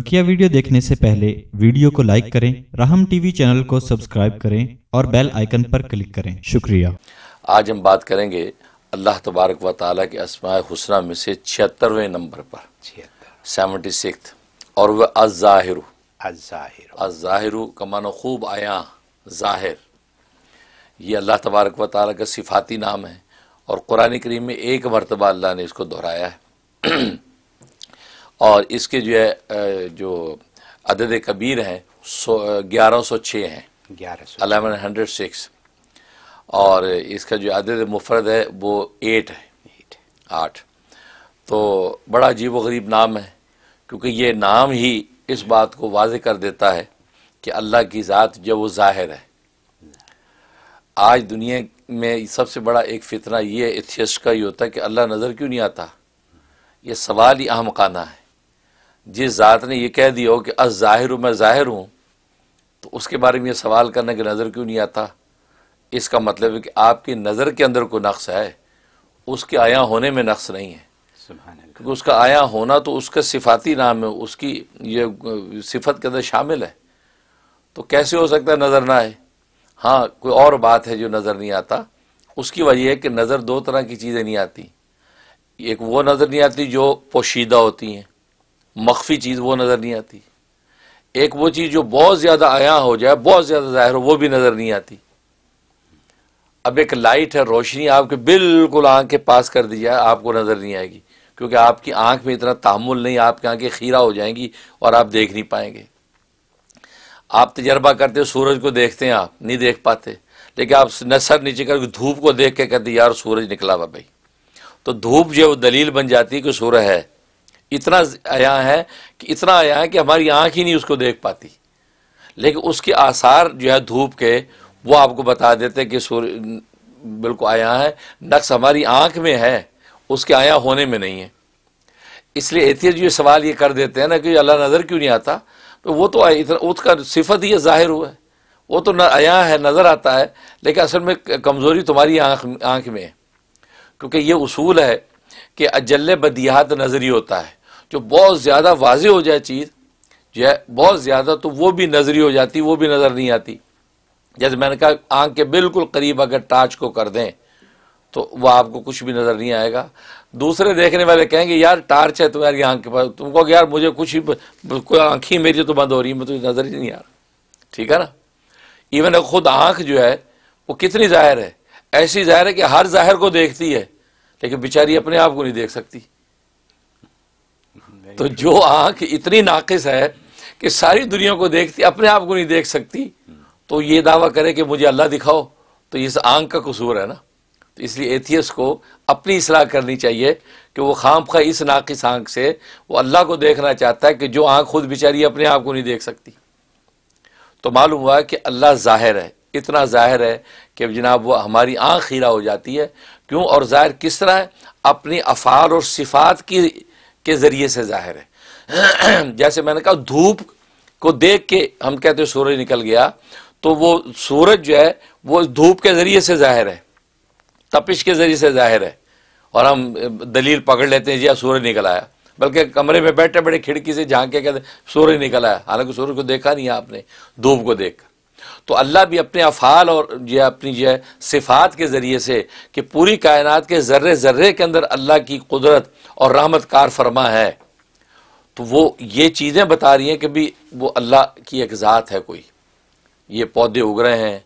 बकिया वीडियो देखने से पहले वीडियो को लाइक करें राहम टीवी चैनल को सब्सक्राइब करें और बेल आइकन पर क्लिक करें शुक्रिया आज हम बात करेंगे अल्लाह तबारक व ताला के असमा हुसना में से छिहत्तरवें नंबर पर सेवेंटी सिक्स और वह अज़ाहिर अज़ाहिर का मानो खूब आया ज़ाहिर ये अल्लाह तबारक व ताली का सिफाती नाम है और कुरान करीम में एक मरतबा अल्लाह ने इसको दोहराया है और इसके जो है जो अदद कबीर हैं सौ ग्यारह सौ छः हैं ग्यारह अलेवन हंड्रेड सिक्स और इसका जो अदद मुफरद है वो एट है आठ तो बड़ा अजीब गरीब नाम है क्योंकि ये नाम ही इस बात को वाज कर देता है कि अल्लाह की ज़ात जब वो ज़ाहिर है आज दुनिया में सबसे बड़ा एक फितना ये एथियस का ही होता है कि अल्लाह नज़र क्यों नहीं आता ये सवाल ही अहमकाना है जिस ज़ात ने यह कह दिया हो कि अस ज़ाहिर मैं ज़ाहिर हूँ तो उसके बारे में ये सवाल करने की नज़र क्यों नहीं आता इसका मतलब है कि आपकी नज़र के अंदर कोई नक्श है उसके आया होने में नक्श नहीं है क्योंकि उसका आया होना तो उसके सिफाती नाम है उसकी ये सिफत के अंदर शामिल है तो कैसे हो सकता है नज़र ना आए हाँ कोई और बात है जो नज़र नहीं आता उसकी वजह है कि नज़र दो तरह की चीज़ें नहीं आती एक वो नज़र नहीं आती जो पोशीदा होती हैं मख्फी चीज़ वो नज़र नहीं आती एक वो चीज़ जो बहुत ज़्यादा आया हो जाए बहुत ज़्यादा ज़ाहिर हो वो भी नज़र नहीं आती अब एक लाइट है रोशनी आपके बिल्कुल आंख के पास कर दी जाए आपको नज़र नहीं आएगी क्योंकि आपकी आंख में इतना तामुल नहीं आपकी आंखें खीरा हो जाएंगी और आप देख नहीं पाएंगे आप तजर्बा करते हो सूरज को देखते हैं आप नहीं देख पाते लेकिन आप न सर नीचे कर धूप को देख के कहते यार सूरज निकला हुआ भाई तो धूप जो दलील बन जाती है कि सूरज है इतना आया है कि इतना आया है कि हमारी आँख ही नहीं उसको देख पाती लेकिन उसके आसार जो है धूप के वो आपको बता देते कि सूर्य बिल्कुल आया है नक्स हमारी आँख में है उसके आया होने में नहीं है इसलिए एथियत जो सवाल ये कर देते हैं ना कि अल्लाह नज़र क्यों नहीं आता तो वो तो इतना उसका सिफत ही ज़ाहिर हुआ है वो तो आया है नज़र आता है लेकिन असल में कमज़ोरी तुम्हारी आँख आँख में है क्योंकि ये उसूल है कि अजल बदियात नज़री होता है जो बहुत ज़्यादा वाज हो जाए चीज़ जो है बहुत ज़्यादा तो वो भी नजरी हो जाती वो भी नज़र नहीं आती जैसे मैंने कहा आंख के बिल्कुल करीब अगर टाच को कर दें तो वह आपको कुछ भी नज़र नहीं आएगा दूसरे देखने वाले कहेंगे यार टार्च है तुम्हारी आंख के पास तुम तो यार मुझे कुछ ही कोई आंख ही मेरी तो बंद हो रही है मुझे तो नज़र ही नहीं आ रहा ठीक है ना इवन खुद आंख जो है वो कितनी ज़ाहिर है ऐसी ज़ाहिर है कि हर ज़ाहिर को देखती है लेकिन बेचारी अपने आप को नहीं देख सकती तो जो आंख इतनी नाकिस है कि सारी दुनिया को देखती अपने आप को नहीं देख सकती तो ये दावा करे कि मुझे अल्लाह दिखाओ तो इस आंख का कसूर है ना तो इसलिए एथियस को अपनी इसलाह करनी चाहिए कि वो खाम खा इस नाकिस आंख से वो अल्लाह को देखना चाहता है कि जो आंख खुद बेचारी अपने आप को नहीं देख सकती तो मालूम हुआ कि अल्लाह ज़ाहिर है इतना ज़ाहिर है कि जनाब वो हमारी आंख हीरा हो जाती है क्यों और ज़ाहिर किस तरह है अपनी अफ़ाल और सिफात की के ज़रिए से ज़ाहिर है जैसे मैंने कहा धूप को देख के हम कहते सूरज निकल गया तो वो सूरज जो है वो धूप के ज़रिए से ज़ाहिर है तपिश के ज़रिए से ज़ाहिर है और हम दलील पकड़ लेते हैं जी हाँ, सूरज निकल आया बल्कि कमरे में बैठे बैठे खिड़की से झांके कहते सूरज निकल आया हालांकि सूरज को देखा नहीं आपने धूप को देखा तो अल्लाह भी अपने अफ़ाल और जो अपनी जो है सिफात के ज़रिए से कि पूरी कायनात के ज़र्रे ज़र्रे के अंदर अल्लाह की कुदरत और रहमत कार फरमा है तो वो ये चीज़ें बता रही हैं कि भी वो अल्लाह की एक ज़ात है कोई ये पौधे उग रहे हैं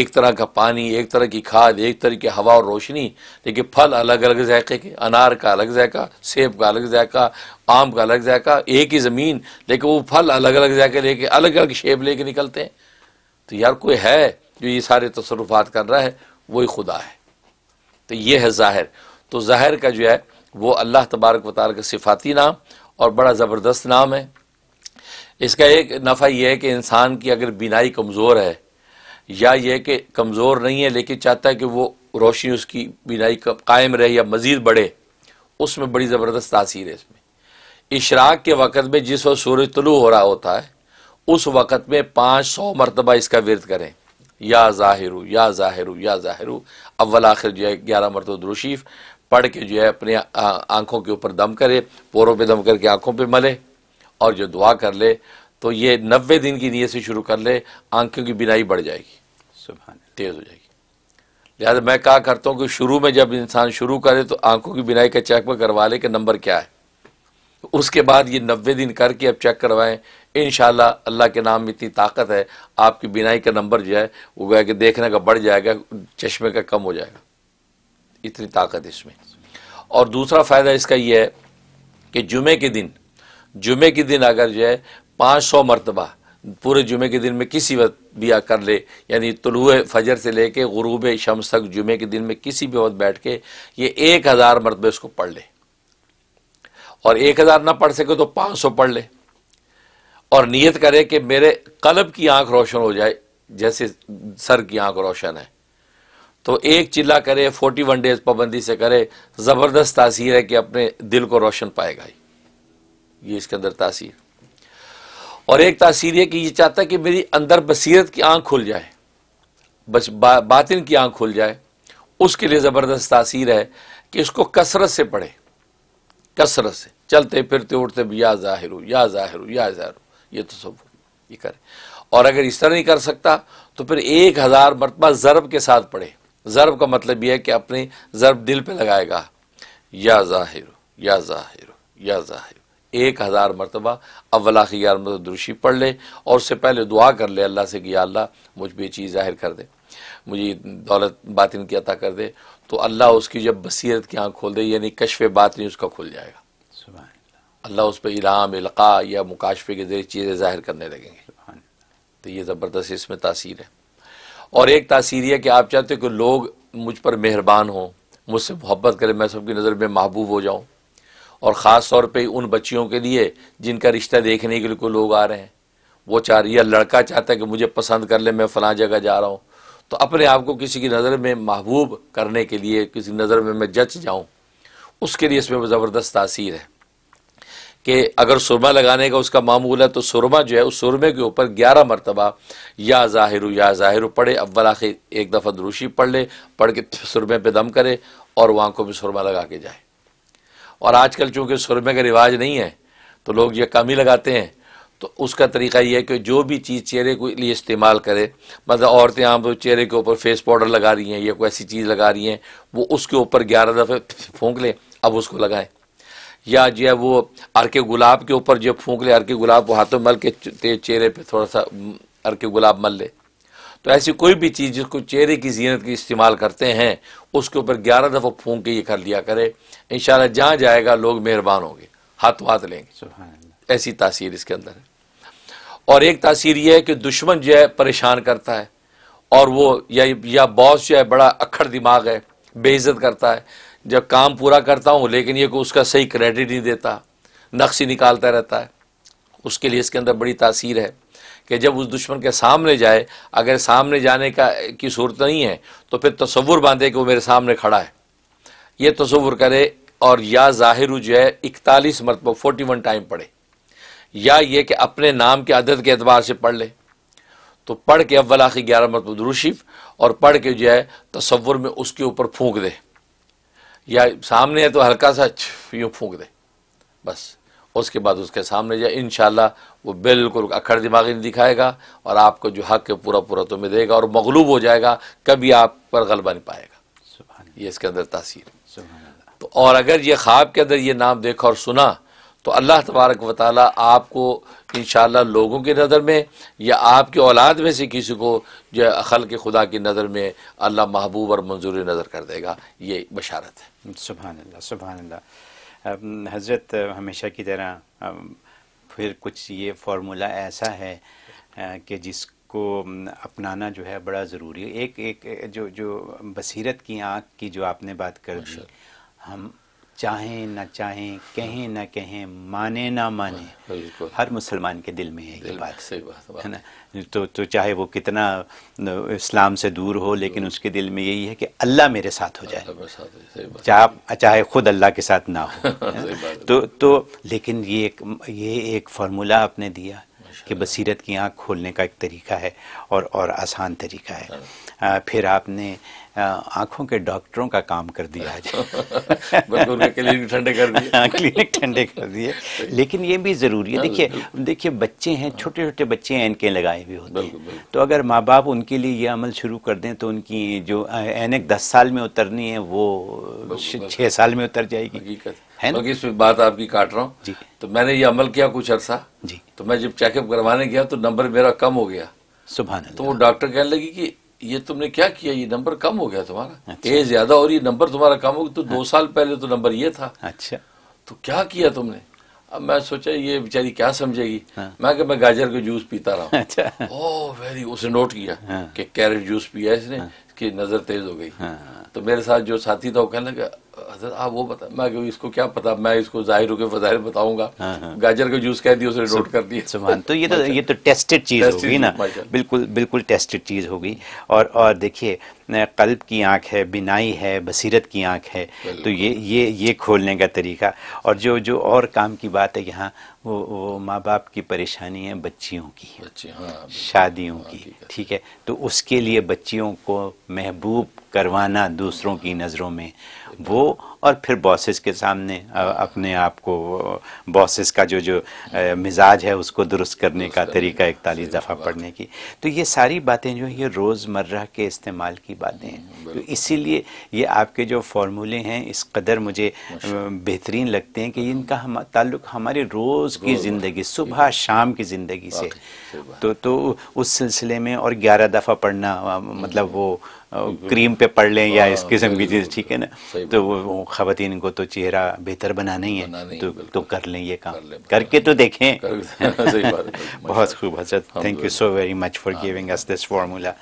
एक तरह का पानी एक तरह की खाद एक तरह की हवा और रोशनी लेकिन फल अलग अलग जायके के अनार का अलग जायका सेब का अलग जायका आम का अलग जायका एक ही ज़मीन लेकिन वो फल अलग अलग जायके लेके अलग अलग शेप लेके निकलते हैं तो यार कोई है जो ये सारे तसरुफात कर रहा है वही खुदा है तो ये है ज़ाहिर तो ज़ाहिर का जो है वो अल्लाह तबारक वाल का सिफाती नाम और बड़ा ज़बरदस्त नाम है इसका एक नफ़ा यह है कि इंसान की अगर बीनाई कमज़ोर है या ये कि कमज़ोर नहीं है लेकिन चाहता है कि वो रोशनी उसकी बीनाई कायम रहे या मज़ीद बढ़े उसमें बड़ी ज़बरदस्त तासीर है इसमें इशराक के वक़्त में जिस वक्त सूरज तलु हो रहा होता है उस वक़्त में पाँच सौ मरतबा इसका विरद करें या ज़ाहिर या ज़ाहिर या ज़ाहिर अव्वल आखिर जो है ग्यारह मरतब दुरुशीफ पढ़ के जो है अपने आँखों के ऊपर दम करे पोरों पर दम करके आँखों पर मले और जो दुआ कर ले तो ये नबे दिन की नीयत से शुरू कर ले आँखों की बिनाई बढ़ जाएगी सुबह तेज़ हो जाएगी लिहाजा मैं कहा करता हूँ कि शुरू में जब इंसान शुरू करे तो आंखों की बिनाई का चेक में करवा ले कि नंबर क्या है उसके बाद ये नब्बे दिन करके अब चेक करवाएं इन अल्लाह के नाम में इतनी ताकत है आपकी बिनाई का नंबर जो है वो गया कि देखने का बढ़ जाएगा चश्मे का कम हो जाएगा इतनी ताकत इसमें और दूसरा फ़ायदा इसका यह है कि जुमे के दिन जुमे के दिन अगर जो है पाँच सौ मरतबा पूरे जुमे के दिन में किसी वक्त भी कर ले यानी तुलु फजर से ले कर गरूब शम्स तक जुमे के दिन में किसी भी वक्त बैठ के ये एक हज़ार मरतबे इसको पढ़ ले और एक हज़ार ना पढ़ सके तो पाँच सौ पढ़ ले और नीयत करे कि मेरे कलब की आंख रोशन हो जाए जैसे सर की आंख रोशन है तो एक चिल्ला करे फोर्टी वन डेज पाबंदी से करे ज़बरदस्त तासीर है कि अपने दिल को रोशन पाएगा ही ये इसके अंदर तासीर और एक तासीर यह कि ये चाहता है कि मेरी अंदर बसीरत की आंख खुल जाए बस बा, बातिन की आंख खुल जाए उसके लिए ज़बरदस्त तासीर है कि इसको कसरत से पढ़े कसरत से चलते फिरते उठते भी या जाहिर या जाहिर या जाहिर ये तो सब ये करें और अगर इस तरह नहीं कर सकता तो फिर एक हज़ार मरतबा ज़रब के साथ पढ़े ज़रब का मतलब यह है कि अपने ज़रब दिल पे लगाएगा या ज़ाहिर या ज़ाहिर या ज़ाहिर एक हज़ार मरतबा अव्वल आखिर मतलब दुरुशी पढ़ ले और उससे पहले दुआ कर ले अल्लाह से कि अल्लाह मुझ पर ये चीज़ ज़ाहिर कर दे मुझे दौलत बातिन की अता कर दे तो अल्लाह उसकी जब बसीरत की आँख खोल दे यानी कशफ बातिन उसका खुल जाएगा सुबह अल्लाह उस पर इराम इलका या मुकाशफे के ज़रिए चीज़ें ज़ाहिर करने लगेंगे तो ये ज़बरदस्त इसमें तासीर है और एक तासीर यह कि आप चाहते हो कि लोग मुझ पर मेहरबान हों मुझसे मोहब्बत करें मैं सबकी नज़र में महबूब हो जाऊँ और ख़ास तौर पर उन बच्चियों के लिए जिनका रिश्ता देखने के लिए कोई लोग आ रहे हैं वो चाह रही या लड़का चाहता है कि मुझे पसंद कर ले मैं फ़लाँ जगह जा रहा हूँ तो अपने आप को किसी की नज़र में महबूब करने के लिए किसी नज़र में मैं जच जाऊँ उसके लिए इसमें ज़बरदस्त तासीर है कि अगर सुरमा लगाने का उसका मामूल है तो सुरमा जो है उस सुरमे के ऊपर ग्यारह मरतबा या ज़ाहिर या ज़ाहिर पढ़े अव्वल आखिर एक दफ़ा दुरुशी पढ़ ले पढ़ के सुरमे पे दम करे और वहाँ को भी सुरमा लगा के जाए और आजकल चूँकि सुरमे का रिवाज नहीं है तो लोग ये कम ही लगाते हैं तो उसका तरीका यह है कि जो भी चीज़ चेहरे के लिए इस्तेमाल करे मतलब औरतें आम तो चेहरे के ऊपर फेस पाउडर लगा रही हैं या कोई ऐसी चीज़ लगा रही हैं वो उसके ऊपर ग्यारह दफ़े फूक लें अब उसको लगाएं या जो है वो अरके गुलाब के ऊपर जो फूंक ले अरके गुलाब को हाथों मल के चेहरे पे थोड़ा सा अरके गुलाब मल ले तो ऐसी कोई भी चीज़ जिसको चेहरे की जीनत की इस्तेमाल करते हैं उसके ऊपर ग्यारह दफ़ा फूंक के ये कर लिया करे इन जहाँ जाएगा लोग मेहरबान होंगे हाथ वाथ लेंगे ऐसी तासीर इसके अंदर है और एक तासीर यह है कि दुश्मन जो है परेशान करता है और वो या या बॉस जो है बड़ा अखड़ दिमाग है बेइज्जत करता है जब काम पूरा करता हूँ लेकिन ये को उसका सही क्रेडिट नहीं देता नक्शी निकालता रहता है उसके लिए इसके अंदर बड़ी तासीर है कि जब उस दुश्मन के सामने जाए अगर सामने जाने का की सूरत नहीं है तो फिर तस्वुर बांधे कि वो मेरे सामने खड़ा है ये तस्वुर करे और या ज़ाहिर जो है इकतालीस मरतबा फोर्टी वन टाइम पढ़े या ये कि अपने नाम के अदद के अतबार से पढ़ ले तो पढ़ के अव्वल आखिर ग्यारह मरतबा दुरुशीफ और पढ़ के जो है तस्वुर में उसके ऊपर फूंक दे या सामने है तो हल्का सा यूँ फूंक दे बस उसके बाद उसके सामने जाए इन वो बिल्कुल अखड़ दिमागी नहीं दिखाएगा और आपको जो हक है पूरा पूरा तुम्हें तो देगा और मगलूब हो जाएगा कभी आप पर गलबा नहीं पाएगा ये इसके अंदर तासीर तो और अगर ये ख्वाब के अंदर ये नाम देखा और सुना तो अल्लाह तबारक व ताली आपको इन लोगों की नज़र में या आपकी औलाद में से किसी को जो अखल के खुदा की नज़र में अल्लाह महबूब और मंजूरी नज़र कर देगा ये बशारत है सुबहानल्ला सुबहानल्ला हज़रत हमेशा की तरह फिर कुछ ये फार्मूला ऐसा है कि जिसको अपनाना जो है बड़ा ज़रूरी है एक एक जो जो बसीरत की आँख की जो आपने बात कर दी हम चाहें न चाहें कहें न कहें माने ना माने हर मुसलमान के दिल में है ये बात सही बात है ना तो तो चाहे वो कितना इस्लाम से दूर हो लेकिन उसके दिल में यही है कि अल्लाह मेरे साथ हो जाए चाहे चाहे खुद अल्लाह के साथ ना हो तो तो लेकिन ये एक ये एक फार्मूला आपने दिया कि बसीरत की आँख खोलने का एक तरीका है और और आसान तरीका है हाँ। फिर आपने आंखों के डॉक्टरों का काम कर दिया आज क्लिनिक ठंडे कर दिए हाँ, क्लिनिक ठंडे कर दिए लेकिन ये भी ज़रूरी है हाँ, देखिए देखिए बच्चे हैं छोटे छोटे बच्चे हैं एनके लगाए हुए होते हैं तो अगर माँ बाप उनके लिए ये अमल शुरू कर दें तो उनकी जो एनक दस साल में उतरनी है वो छः साल में उतर जाएगी है ना इस बात आपकी काट रहा हूँ तो मैंने ये अमल किया कुछ अरसा जी तो मैं जब चेकअप करवाने गया तो नंबर मेरा कम हो गया सुबह तो वो डॉक्टर कहने लगी कि ये तुमने क्या किया ये नंबर कम हो गया तुम्हारा अच्छा। एज ज्यादा और ये नंबर तुम्हारा कम हो गया तो दो हाँ। साल पहले तो नंबर ये था अच्छा तो क्या किया तुमने अब मैं सोचा ये बेचारी क्या समझेगी हाँ। मैं कि मैं गाजर का जूस पीता रहा अच्छा। ओह वेरी उसने नोट किया हाँ। कि कैरेट जूस पिया इसने हाँ। कि नजर तेज हो गई हाँ। तो मेरे साथ जो साथी था वो कहने लगा हजरत आप वो बता मैं क्यों इसको क्या पता मैं इसको जाहिर होकर बजाहिर बताऊंगा हाँ, हाँ। गाजर का जूस कह दिया उसने नोट कर दिया सुमान तो ये तो ये तो टेस्टेड चीज़ होगी ना बिल्कुल बिल्कुल टेस्टेड चीज़ होगी और और देखिए कल्ब की आंख है बिनाई है बसीरत की आंख है तो ये ये ये खोलने का तरीका और जो जो और काम की बात है यहाँ वो वो माँ बाप की परेशानी है बच्चियों की हाँ, शादियों हाँ, की ठीक है तो उसके लिए बच्चियों को महबूब करवाना दूसरों की नज़रों में वो और फिर बॉसेस के सामने अपने आप को बॉसेस का जो जो मिजाज है उसको दुरुस्त करने का तरीका इकतालीस दफ़ा पढ़ने की तो ये सारी बातें जो है ये रोज़मर्रा के इस्तेमाल की बातें हैं तो इसीलिए ये आपके जो फार्मूले हैं इस कदर मुझे बेहतरीन लगते हैं कि इनका हम ताल्लुक हमारे रोज़ की ज़िंदगी सुबह शाम की ज़िंदगी से तो तो उस सिलसिले में और ग्यारह दफ़ा पढ़ना मतलब वो क्रीम पे पड़ लें या इस किस्म की चीज़ ठीक है ना तो वो खातन को तो चेहरा बेहतर बनाना ही है तो तो कर लें ये काम करके तो देखें बहुत खूब हजरत thank you so very much for giving us this formula